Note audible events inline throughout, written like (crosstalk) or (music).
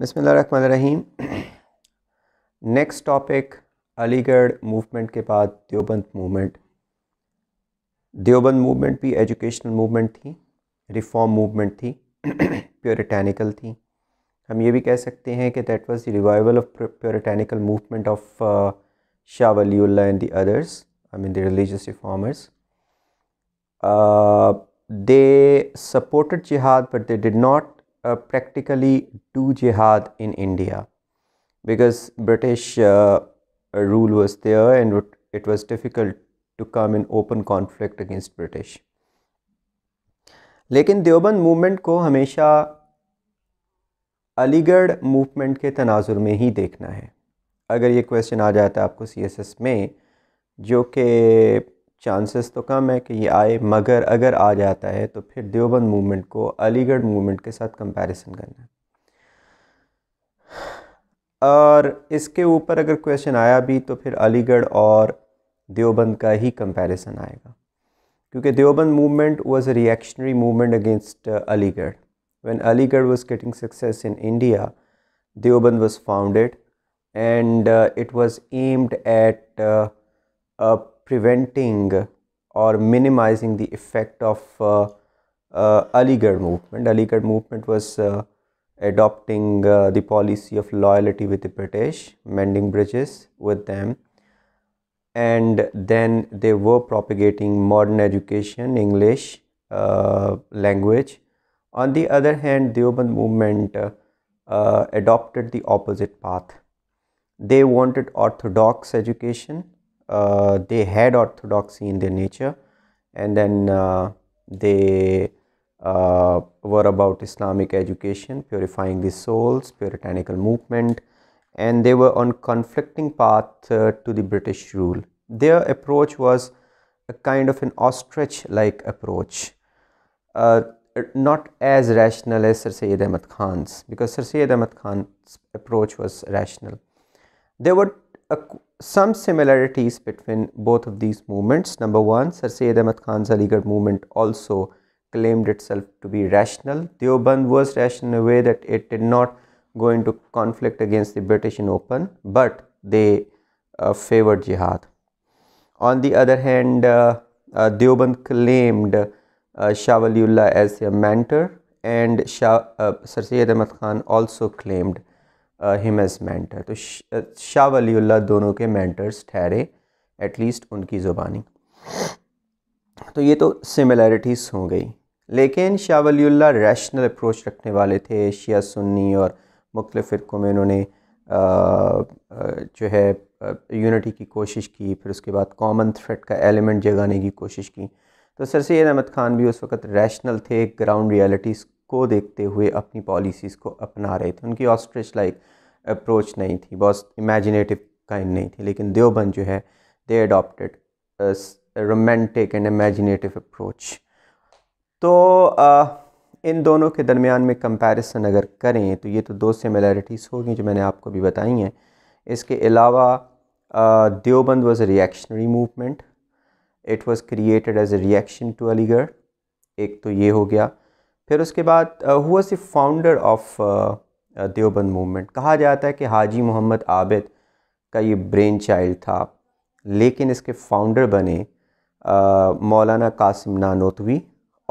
बसमीम next topic Aligarh movement के बाद देवबंद मूवमेंट देवबंद मूवमेंट भी एजुकेशनल मूवमेंट थी रिफॉर्म मूवमेंट थी प्योरिटेनिकल थी हम ये भी कह सकते हैं कि that was the revival of puritanical movement of Shah Wali and the others I mean the religious reformers they supported jihad but they did not practically do jihad in India because British uh, rule was there and it was difficult to come in open conflict against British. लेकिन Deoband movement को हमेशा Aligarh movement के तनाजुर में ही देखना है अगर ये question आ जाता है आपको सीएसएस में जो कि चांसेस तो कम है कि ये आए मगर अगर आ जाता है तो फिर देवबंद मूवमेंट को अलीगढ़ मूवमेंट के साथ कंपैरिजन करना है और इसके ऊपर अगर क्वेश्चन आया भी तो फिर अलीगढ़ और देवबंद का ही कंपैरिजन आएगा क्योंकि Deoband movement was a reactionary movement against Aligarh when Aligarh was getting success in India Deoband was founded and it was aimed at preventing or minimizing the effect of uh, uh, Aligarh movement. Aligarh movement was uh, adopting uh, the policy of loyalty with the British, mending bridges with them. And then they were propagating modern education, English uh, language. On the other hand, the urban movement uh, uh, adopted the opposite path. They wanted orthodox education uh, they had orthodoxy in their nature and then uh, they uh, were about Islamic education, purifying the souls, puritanical movement, and they were on conflicting path uh, to the British rule. Their approach was a kind of an ostrich-like approach, uh, not as rational as Sir Sayyid Ahmad Khan's, because Sir Sayyid Ahmad Khan's approach was rational. There were a some similarities between both of these movements. Number one, Sir Syed Ahmad Khan's Aligarh movement also claimed itself to be rational. Deoband was rational in a way that it did not go into conflict against the British in open, but they uh, favored jihad. On the other hand, uh, uh, Deoband claimed uh, Shah Waliullah as their mentor and Shah, uh, Sir Ahmad Khan also claimed him as mentor to Shah Wali uh, दोनों के mentors ठहरे at least उनकी ज़ुबानी तो ये तो similarities हो गई लेकिन शाह वली रैशनल अप्रोच रखने वाले थे शिया सुन्नी और मुख्त फ़िरकों में उन्होंने uh, uh, जो है यूनिटी की कोशिश की फिर उसके बाद कॉमन थ्रेट का एलिमेंट जगाने की कोशिश की तो सर सैद अहमद ख़ान भी उस वक्त रैशनल थे ग्राउंड रियलिटीज़ को देखते हुए अपनी पॉलिसीज़ को अपना रहे थे उनकी ऑस्ट्रिच लाइक अप्रोच नहीं थी बहुत इमेजिनेटिव काइंड नहीं थी लेकिन देवबंद जो है they adopted romantic and imaginative approach तो आ, इन दोनों के दरमियान में कंपैरिजन अगर करें तो ये तो दो सिमिलैरिटीज़ होगी जो मैंने आपको भी बताई हैं इसके अलावा Deoband was a reactionary movement it was created as a reaction to Aligarh एक तो ये हो गया फिर उसके बाद हुआ सिर्फ फाउंडर ऑफ देवबंद मूवमेंट कहा जाता है कि हाजी मोहम्मद आबिद का ये ब्रेन चाइल्ड था लेकिन इसके फाउंडर बने मौलाना कासिम नानोतवी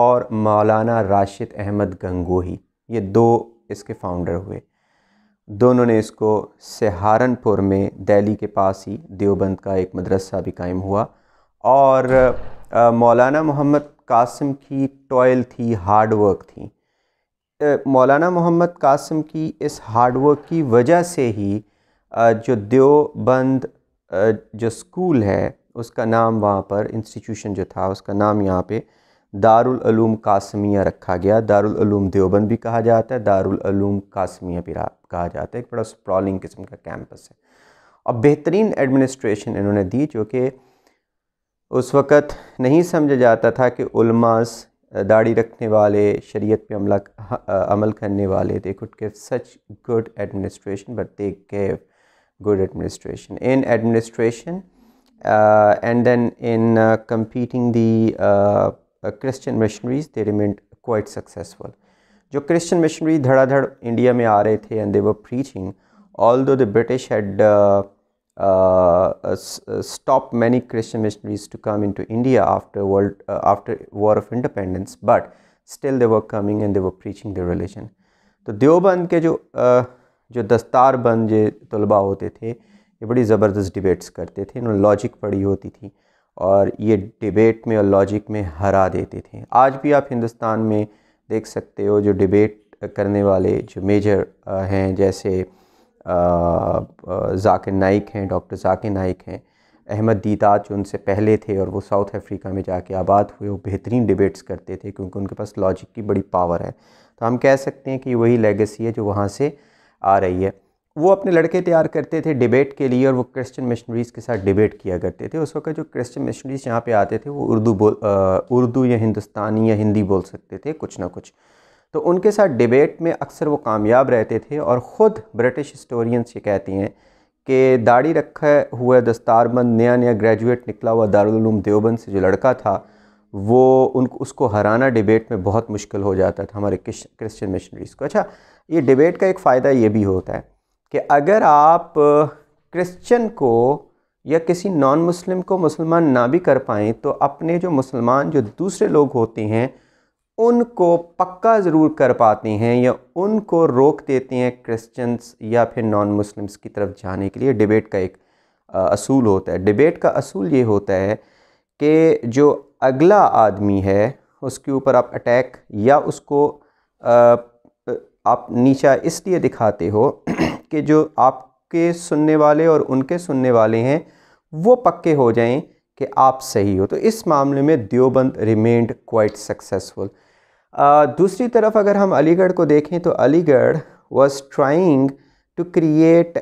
और मौलाना राशिद अहमद गंगोही ये दो इसके फाउंडर हुए दोनों ने इसको सहारनपुर में दिल्ली के पास ही देवबंद का एक मदरसा भी कायम हुआ और मौलाना मोहम्मद कासिम की टॉयल थी हार्ड वर्क थी मौलाना मोहम्मद कासिम की इस हार्ड वर्क की वजह से ही जो देवबंद जो स्कूल है उसका नाम वहाँ पर इंस्टीट्यूशन जो था उसका नाम यहाँ पे दारुल दारूम कासमिया रखा गया दारुल दारूम देवबंद भी कहा जाता है दारुल दारूम कासमिया भी कहा जाता है एक बड़ा स्प्रॉलिंग किस्म का कैंपस है और बेहतरीन एडमिनिस्ट्रेशन इन्होंने दी जो कि उस वक़्त नहीं समझा जाता था कि उलमास दाढ़ी रखने वाले शरीयत पे अमला अमल करने वाले they could give such good administration but they gave good administration in administration and then in competing the Christian missionaries they remained quite successful जो क्रिश्चियन मिशनरी धड़ाधड़ इंडिया में आ रहे थे and they were preaching although the British had uh, stop many Christian missionaries to come into India after world uh, after War of Independence, but still they were coming and they were preaching their religion. तो देवबंद के जो जो दस्तार बंद जो तलबा होते थे ये बड़ी ज़बरदस्त डिबेट्स करते थे इन्होंने लॉजिक पढ़ी होती थी और ये डिबेट में और लॉजिक में हरा देते थे आज भी आप हिंदुस्तान में देख सकते हो जो डिबेट करने वाले जो मेजर हैं जैसे जाकिर नाइक हैं डॉक्टर जाकिर नाइक हैं अहमद दीदात जो उनसे पहले थे और वो साउथ अफ्रीका में जाके आबाद हुए वो बेहतरीन डिबेट्स करते थे क्योंकि उनके पास लॉजिक की बड़ी पावर है तो हम कह सकते हैं कि वही लेगेसी है जो वहाँ से आ रही है वो अपने लड़के तैयार करते थे डिबेट के लिए और वो क्रिश्चियन मिशनरीज़ के साथ डिबेट किया करते थे उस वक्त जो क्रिश्चियन मिशनरीज़ यहाँ पे आते थे वो उर्दू बोल उर्दू या हिंदुस्तानी या हिंदी बोल सकते थे कुछ ना कुछ तो उनके साथ डिबेट में अक्सर वो कामयाब रहते थे और ख़ुद ब्रिटिश हिस्टोरियंस ये कहती हैं कि दाढ़ी रखे हुए दस्तारबंद नया नया ग्रेजुएट निकला हुआ दारूम देवबंद से जो लड़का था वो उन उसको हराना डिबेट में बहुत मुश्किल हो जाता था हमारे क्रिश्चियन मिशनरीज़ को अच्छा ये डिबेट का एक फ़ायदा ये भी होता है कि अगर आप क्रिश्चियन को या किसी नॉन मुस्लिम को मुसलमान ना भी कर पाएँ तो अपने जो मुसलमान जो दूसरे लोग होते हैं उनको पक्का ज़रूर कर पाते हैं या उनको रोक देते हैं क्रिश्चियंस या फिर नॉन मुस्लिम्स की तरफ जाने के लिए डिबेट का एक असूल होता है डिबेट का असूल ये होता है कि जो अगला आदमी है उसके ऊपर आप अटैक या उसको आप नीचा इसलिए दिखाते हो (clears throat) कि जो आपके सुनने वाले और उनके सुनने वाले हैं वो पक्के हो जाएं कि आप सही हो तो इस मामले में Deoband remained quite successful Uh, दूसरी तरफ अगर हम अलीगढ़ को देखें तो Aligarh was trying to create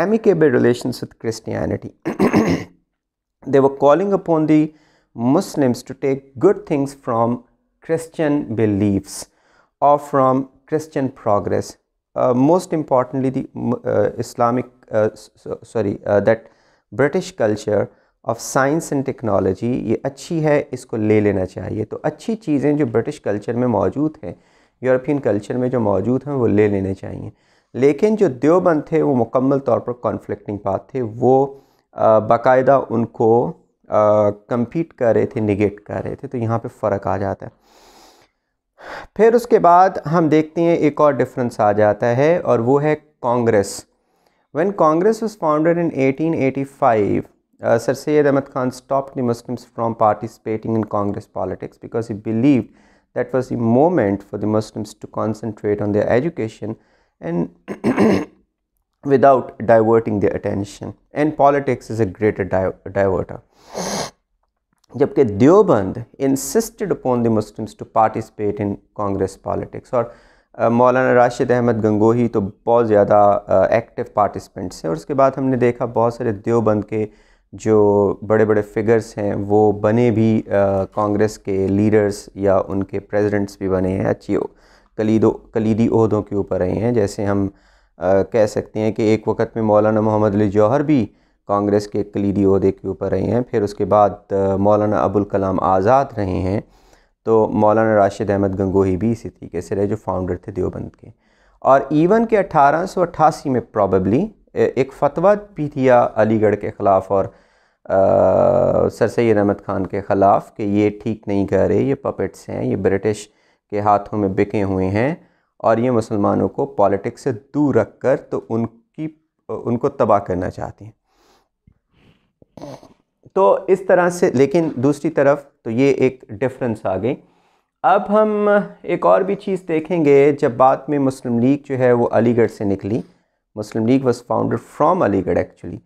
amicable relations with Christianity. (clears throat) they were calling upon the Muslims to take good things from Christian beliefs or from Christian progress. Uh, most importantly, the uh, Islamic, sorry, that British culture of science and technology ये अच्छी है इसको ले लेना चाहिए तो अच्छी चीज़ें जो ब्रिटिश कल्चर में मौजूद हैं यूरोपियन कल्चर में जो मौजूद हैं वो ले लेने चाहिए लेकिन जो देवबंद थे वो मुकम्मल तौर पर कॉन्फ्लिक्टिंग बात थे वो बाकायदा उनको कम्पीट कर रहे थे निगेट कर रहे थे तो यहाँ पर फ़र्क आ जाता है फिर उसके बाद हम देखते हैं एक और डिफरेंस आ जाता है और वो है Congress when Congress was founded in 1885 uh, Sir Syed Ahmad Khan stopped the Muslims from participating in Congress politics because he believed that was the moment for the Muslims to concentrate on their education and (coughs) without diverting their attention. And politics is a greater di diverter. जबकि Deoband insisted upon the Muslims to participate in Congress politics. और uh, मौलाना राशिद अहमद गंगोही तो बहुत ज़्यादा active uh, participants हैं और उसके बाद हमने देखा बहुत सारे देवबंद के जो बड़े बड़े फिगर्स हैं वो बने भी कांग्रेस के लीडर्स या उनके प्रेसिडेंट्स भी बने हैं अच्छी कलीदो कलीदी अहदों के ऊपर रहे हैं जैसे हम आ, कह सकते हैं कि एक वक्त में मौलाना मोहम्मद अली जौहर भी कांग्रेस के कलीदी अहदे के ऊपर रहे हैं फिर उसके बाद मौलाना अबुल कलाम आज़ाद रहे हैं तो मौलाना राशिद अहमद गंगोही भी इसी तरीके से रहे जो फाउंडर थे देवबंद के और इवन के अठारह में प्रॉबली एक फतवा भी दिया अलीगढ़ के ख़िलाफ़ और आ, सर सैद अहमद ख़ान के ख़िलाफ़ कि ये ठीक नहीं कह रहे ये पपेट्स हैं ये ब्रिटिश के हाथों में बिके हुए हैं और ये मुसलमानों को पॉलिटिक्स से दूर रख कर तो उनकी उनको तबाह करना चाहते हैं तो इस तरह से लेकिन दूसरी तरफ तो ये एक डिफरेंस आ गई अब हम एक और भी चीज़ देखेंगे जब बाद में मुस्लिम लीग जो है वो अलीगढ़ से निकली Muslim League was founded from Aligarh actually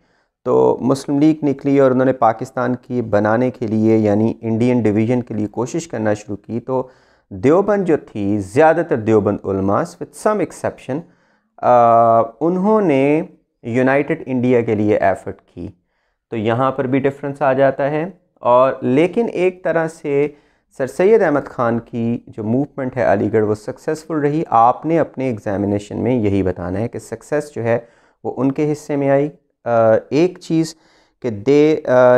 तो मुस्लिम लीग निकली और उन्होंने पाकिस्तान की बनाने के लिए यानी इंडियन डिवीजन के लिए कोशिश करना शुरू की तो देवबंद जो थी ज़्यादातर देवबंद उलमास विद सम एक्सेप्शन उन्होंने यूनाइटेड इंडिया के लिए एफ़र्ट की तो यहाँ पर भी डिफरेंस आ जाता है और लेकिन एक तरह से सर सैद अहमद ख़ान की जो मूवमेंट है अलीगढ़ वो सक्सेसफुल रही आपने अपने एग्ज़ामिनेशन में यही बताना है कि सक्सेस जो है वो उनके हिस्से में आई एक चीज़ कि they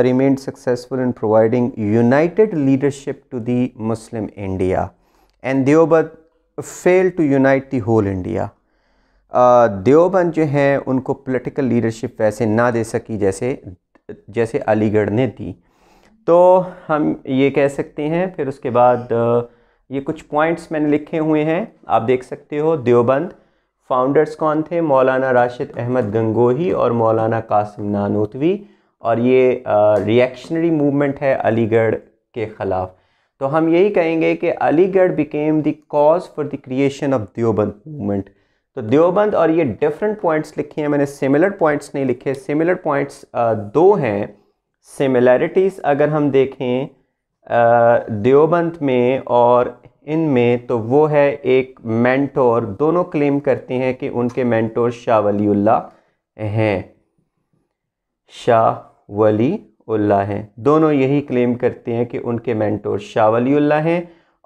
remained successful in providing united leadership to the Muslim India and Deoband failed to unite the whole India Deoband जो हैं उनको पोलिटिकल लीडरशिप वैसे ना दे सकी जैसे जैसे अलीगढ़ ने दी तो हम ये कह सकते हैं फिर उसके बाद ये कुछ पॉइंट्स मैंने लिखे हुए हैं आप देख सकते हो देवबंद फाउंडर्स कौन थे मौलाना राशिद अहमद गंगोही और मौलाना कासिम नानोतवी और ये रिएक्शनरी मूवमेंट है अलीगढ़ के ख़िलाफ़ तो हम यही कहेंगे कि Aligarh became the cause for the creation of Deoband movement तो देवबंद और ये डिफरेंट पॉइंट्स लिखे हैं मैंने सिमिलर पॉइंट्स नहीं लिखे सिमिलर पॉइंट्स दो हैं सिमिलैरिटीज़ अगर हम देखें देवबंत में और इन में तो वो है एक मेंटोर दोनों क्लेम करते हैं कि उनके मेंटोर शाह वली हैं शाह वली उल्ला हैं दोनों यही क्लेम करते हैं कि उनके मेंटोर शाह वली हैं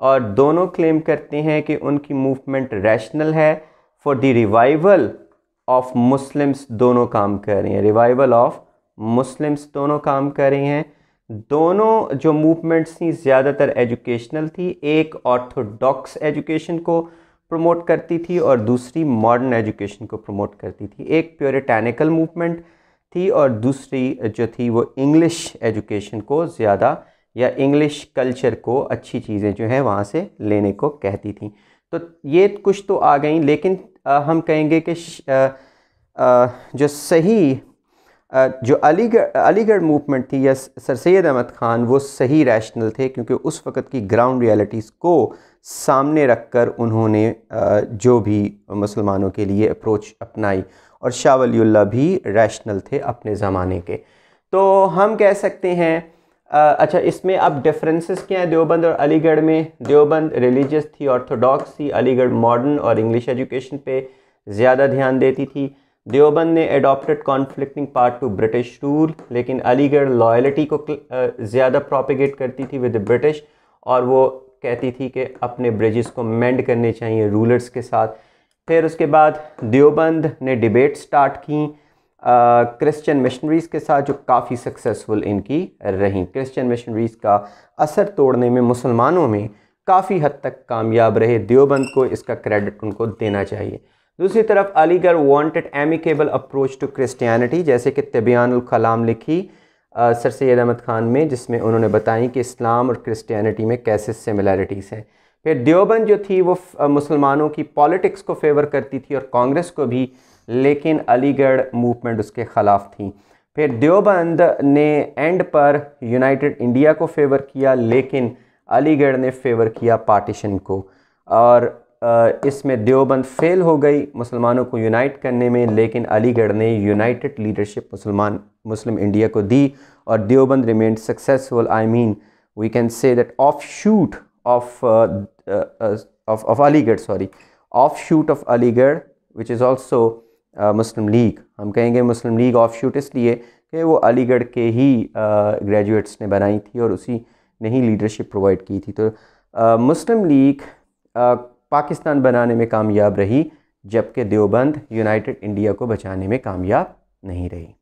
और दोनों क्लेम करते हैं कि उनकी मूवमेंट रैशनल है for the revival of Muslims दोनों काम कर रहे हैं रिवाइवल ऑफ मुस्लिम्स दोनों काम कर रही हैं दोनों जो मूवमेंट्स थी ज़्यादातर एजुकेशनल थी एक ऑर्थोडॉक्स एजुकेशन को प्रमोट करती थी और दूसरी मॉडर्न एजुकेशन को प्रमोट करती थी एक प्योरिटैनिकल मूवमेंट थी और दूसरी जो थी वो इंग्लिश एजुकेशन को ज़्यादा या इंग्लिश कल्चर को अच्छी चीज़ें जो हैं वहाँ से लेने को कहती थी तो ये कुछ तो आ गई लेकिन आ, हम कहेंगे कि आ, आ, जो सही जो अलीगढ़ अलीगढ़ मूवमेंट थी या सर सैद अहमद ख़ान वो सही रैशनल थे क्योंकि उस वक़्त की ग्राउंड रियलिटीज़ को सामने रख कर उन्होंने जो भी मुसलमानों के लिए अप्रोच अपनाई और शाह भी रैशनल थे अपने ज़माने के तो हम कह सकते हैं अच्छा इसमें अब डिफरेंसेस क्या हैं देवबंद और अलीगढ़ में देवबंद रिलीजियस थी ऑर्थोडॉक्स थी अलीगढ़ मॉडर्न और इंग्लिश एजुकेशन पे ज़्यादा ध्यान देती थी देवबंद ने adopted conflicting part to British rule लेकिन अलीगढ़ लॉयल्टी को ज़्यादा प्रोपिगेट करती थी विद ब्रिटिश और वो कहती थी कि अपने ब्रिजेस को मेंड करने चाहिए रूलर्स के साथ फिर उसके बाद देवबंद ने डिबेट स्टार्ट की क्रिश्चियन मिशनरीज़ के साथ जो काफ़ी सक्सेसफुल इनकी रहीं क्रिश्चियन मिशनरीज़ का असर तोड़ने में मुसलमानों में काफ़ी हद तक कामयाब रहे देवबंद को इसका क्रेडिट उनको देना चाहिए दूसरी तरफ Aligarh wanted amicable approach to Christianity जैसे कि तबियान कलाम लिखी सर सैद अहमद ख़ान में जिसमें उन्होंने बताई कि इस्लाम और क्रिस्टियनिटी में कैसे सिमिलैरिटीज़ हैं फिर देवबंद जो थी वो मुसलमानों की पॉलिटिक्स को फेवर करती थी और कांग्रेस को भी लेकिन अलीगढ़ मूवमेंट उसके ख़िलाफ़ थी फिर देवबंद ने एंड पर यूनाइटेड इंडिया को फेवर किया लेकिन अलीगढ़ ने फेवर किया पार्टीशन को और इसमें देवबंद फेल हो गई मुसलमानों को यूनाइट करने में लेकिन अलीगढ़ ने यूनाइटेड लीडरशिप मुसलमान मुस्लिम इंडिया को दी और Deoband remain successful I mean we can say that offshoot of of Aligarh sorry offshoot of Aligarh which is also Muslim League हम कहेंगे मुस्लिम लीग ऑफ शूट इसलिए कि वो अलीगढ़ के ही ग्रेजुएट्स uh, ने बनाई थी और उसी ने ही लीडरशिप प्रोवाइड की थी तो मुस्लिम लीग पाकिस्तान बनाने में कामयाब रही जबकि देवबंद यूनाइटेड इंडिया को बचाने में कामयाब नहीं रही